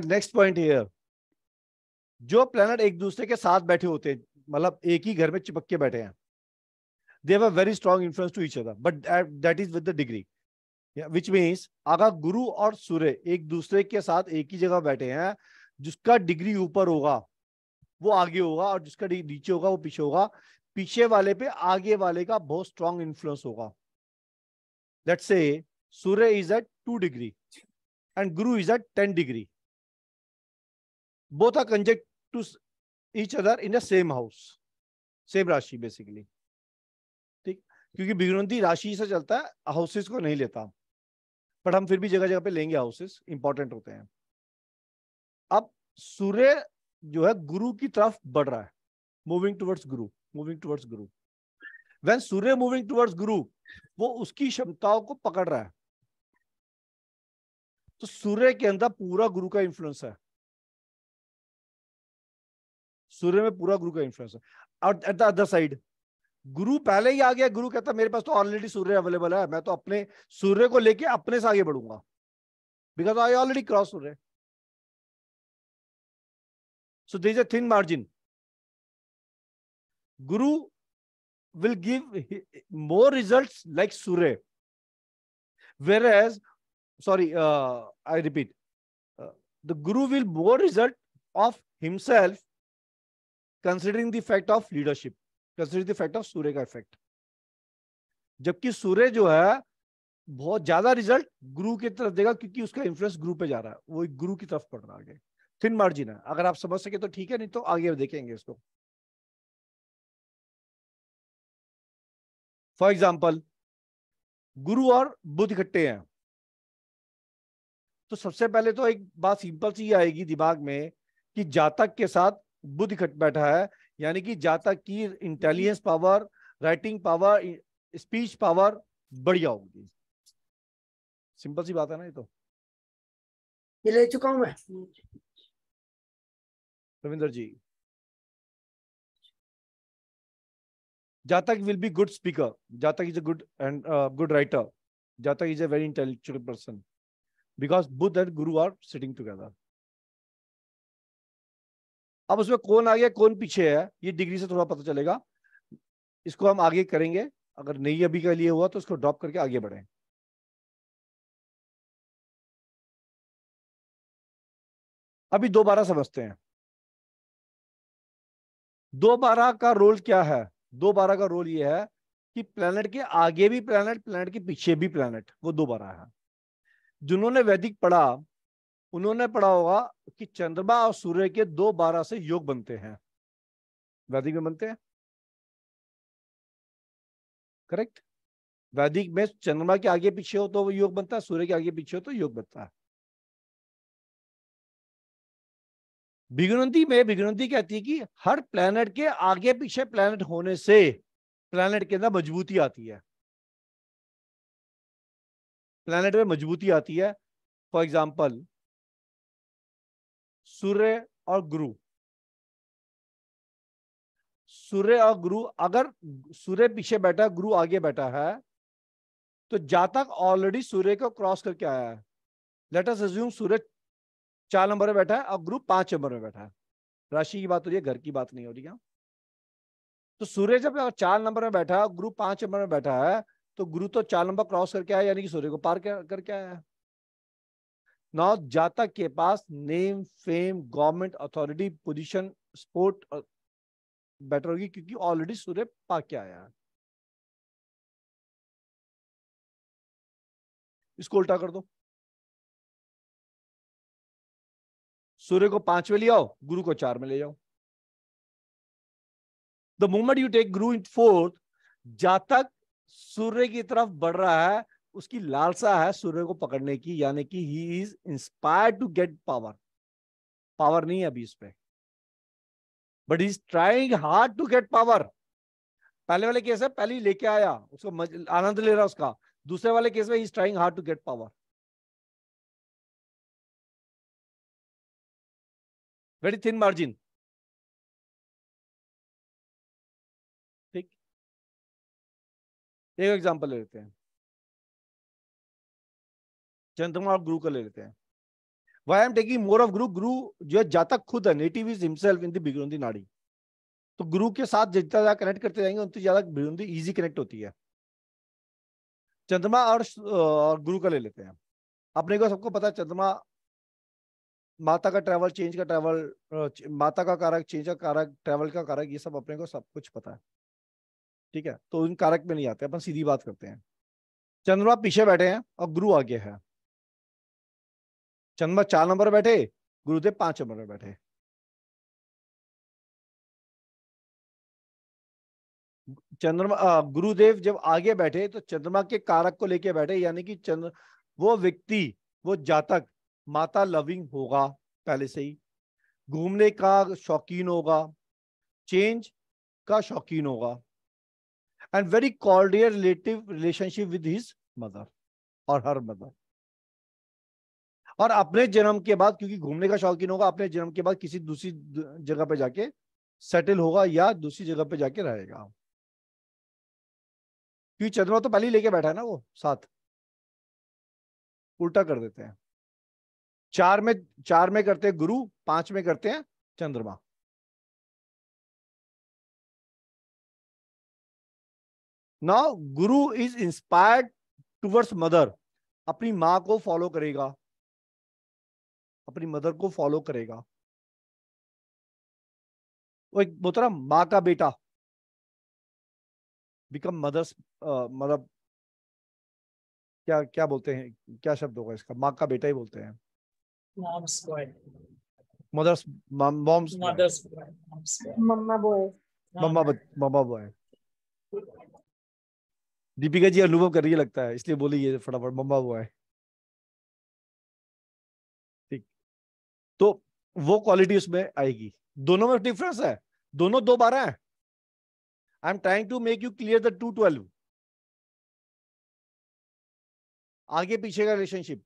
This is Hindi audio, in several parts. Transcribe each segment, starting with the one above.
नेक्स्ट पॉइंट ये जो प्लेनेट एक दूसरे के साथ बैठे होते हैं मतलब एक ही घर में चिपक के बैठे हैं they have very strong influence to each other but that is with the degree which means अगर गुरु और सूर्य एक दूसरे के साथ एक ही जगह बैठे हैं जिसका डिग्री ऊपर होगा वो आगे होगा और जिसका डिग्री नीचे होगा वो पीछे होगा पीछे वाले पे आगे वाले का बहुत स्ट्रॉन्ग इन्फ्लुएंस होगा let's say Surya is at two degree and Guru is at ten degree both are conjunct to each other in the same house same राशि basically ठीक क्योंकि बिगनौंदी राशि से चलता है हाउसेस को नहीं लेता बट हम फिर भी जगह जगह पे लेंगे हाउसेस इंपॉर्टेंट होते हैं अब सूर्य जो है गुरु की तरफ बढ़ रहा है moving towards Guru moving towards Guru when Surya moving towards Guru वो उसकी क्षमताओं को पकड़ रहा है तो सूर्य के अंदर पूरा गुरु का इन्फ्लुएंस है सूर्य में पूरा गुरु का इन्फ्लुएंस है और एट द अदर साइड गुरु पहले ही आ गया गुरु कहता मेरे पास तो ऑलरेडी सूर्य अवेलेबल है मैं तो अपने सूर्य को लेके अपने से आगे बढ़ूंगा because I already cross Surya so this a thin margin Guru will give more results like Surya where as sorry I repeat the Guru will more result of himself considering the fact of leadership considering the effect of Surya का इफेक्ट जबकि सूर्य जो है बहुत ज्यादा रिजल्ट गुरु की तरफ देगा क्योंकि उसका इन्फ्लुएंस गुरु पे जा रहा है वो गुरु की तरफ पड़ रहा है आगे थिन मार्जिन है अगर आप समझ सके तो ठीक है नहीं तो आगे देखेंगे इसको फॉर एग्जाम्पल गुरु और बुद्ध इकट्ठे हैं तो सबसे पहले तो एक बात सिंपल सी आएगी दिमाग में कि जातक के साथ बुद्ध खट बैठा है यानी कि जातक की intelligence power writing power speech power बढ़िया होगी सिंपल सी बात है ना ये तो ये ले चुका हूं मैं रविंदर जी जातक विल बी गुड स्पीकर जातक is a good and good writer जातक is a very intellectual person because Budh and Guru are sitting together अब उसमें कौन आगे कौन पीछे है ये डिग्री से थोड़ा पता चलेगा इसको हम आगे करेंगे अगर नहीं अभी के लिए हुआ तो इसको ड्रॉप करके आगे बढ़े अभी दो बारह समझते हैं दो बारह का रोल क्या है दो बारह का रोल ये है कि प्लैनेट के आगे भी प्लैनेट प्लैनेट के पीछे भी प्लैनेट वो दो बारह है जिन्होंने वैदिक पढ़ा उन्होंने पढ़ा होगा कि चंद्रमा और सूर्य के दो बारह से योग बनते हैं वैदिक में बनते हैं करेक्ट वैदिक में चंद्रमा के आगे पीछे हो तो वो योग बनता है सूर्य के आगे पीछे हो तो योग बनता है विघ्नती में भिगनती कहती है कि हर प्लेनेट के आगे पीछे प्लेनेट होने से प्लेनेट के अंदर मजबूती आती है प्लेनेट में मजबूती आती है फॉर एग्जाम्पल सूर्य और गुरु सूर्य और गुरु अगर सूर्य पीछे बैठा है गुरु आगे बैठा है तो जातक ऑलरेडी सूर्य को क्रॉस करके आया है लेट अस अज्यूम सूर्य चार नंबर में बैठा है और गुरु पांच नंबर में बैठा है राशि की बात हो रही है घर की बात नहीं हो रही है तो सूर्य जब चार नंबर में बैठा है गुरु पांच नंबर में बैठा है तो गुरु तो चार नंबर क्रॉस करके आया यानी कि सूर्य को पार करके आया है नौ जातक के पास name fame government authority position support better होगी क्योंकि ऑलरेडी सूर्य पाके आया है इसको उल्टा कर दो सूर्य को पांच में ले आओ गुरु को चार में ले जाओ द मोमेंट यू टेक गुरु इन फोर्थ जातक सूर्य की तरफ बढ़ रहा है उसकी लालसा है सूर्य को पकड़ने की यानी कि he is inspired to get power power नहीं है अभी उस पर but is trying hard to get power पहले वाले केस है पहले लेके आया उसको आनंद ले रहा उसका दूसरे वाले केस में is trying hard to get power very thin margin ठीक एक एग्जांपल लेते हैं चंद्रमा और गुरु का ले लेते हैं why am taking more of Guru Guru जो है जातक खुद है native is himself in the nadi तो गुरु के साथ जितना ज्यादा कनेक्ट करते जाएंगे उतनी ज्यादा भिगरुंदी इजी कनेक्ट होती है चंद्रमा और, और गुरु का ले लेते हैं अपने को सबको पता है चंद्रमा माता का ट्रैवल चेंज का ट्रैवल माता का कारक चेंज का कारक ट्रैवल का कारक ये सब अपने को सब कुछ पता है ठीक है तो इन कारक में नहीं आते अपन सीधी बात करते हैं चंद्रमा पीछे बैठे हैं और गुरु आगे है चंद्रमा चार नंबर बैठे गुरुदेव पांच नंबर बैठे चंद्रमा गुरुदेव जब आगे बैठे तो चंद्रमा के कारक को लेके बैठे यानी कि चंद्र वो व्यक्ति वो जातक माता लविंग होगा पहले से ही घूमने का शौकीन होगा चेंज का शौकीन होगा and very cordial relative relationship with his mother और हर मदर और अपने जन्म के बाद क्योंकि घूमने का शौकीन होगा अपने जन्म के बाद किसी दूसरी जगह पे जाके सेटल होगा या दूसरी जगह पे जाके रहेगा क्योंकि चंद्रमा तो पहले ही लेके बैठा है ना वो साथ उल्टा कर देते हैं चार में चार में करते हैं गुरु पांच में करते हैं चंद्रमा नाउ गुरु इज इंस्पायर्ड टूवर्ड्स मदर अपनी माँ को फॉलो करेगा अपनी मदर को फॉलो करेगा वो एक बोलता माँ का बेटा बिकम मदर्स मतलब क्या क्या बोलते हैं क्या शब्द होगा इसका माँ का बेटा ही बोलते हैं mothers moms mamma boy mamma mamma boy Deepika ji अनुभव कर रही लगता है इसलिए बोली ये फटाफट मम्मा बॉय तो वो क्वालिटी उसमें आएगी दोनों में डिफरेंस है दोनों दो बारह है I am trying to make you clear the two twelve आगे पीछे का रिलेशनशिप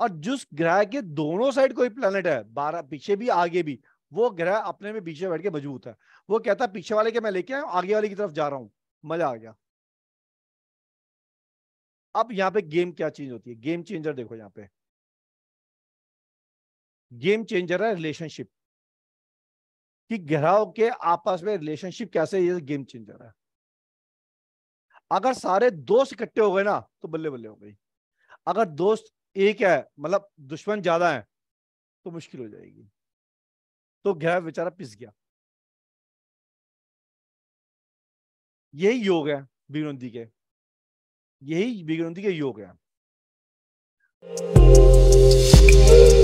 और जिस ग्रह के दोनों साइड कोई प्लेनेट है बारह पीछे भी आगे भी वो ग्रह अपने में पीछे बैठ के मजबूत है वो कहता है पीछे वाले के मैं लेके आया आगे वाले की तरफ जा रहा हूं मजा आ गया अब यहाँ पे गेम क्या चीज होती है गेम चेंजर देखो यहाँ पे गेम चेंजर है रिलेशनशिप कि ग्रहों के आपस में रिलेशनशिप कैसे ये गेम चेंजर है अगर सारे दोस्त इकट्ठे हो गए ना तो बल्ले बल्ले हो गई अगर दोस्त एक है मतलब दुश्मन ज्यादा है तो मुश्किल हो जाएगी तो ग्रह बेचारा पिस गया यही योग है बिगड़ी के यही बिगड़ी के योग है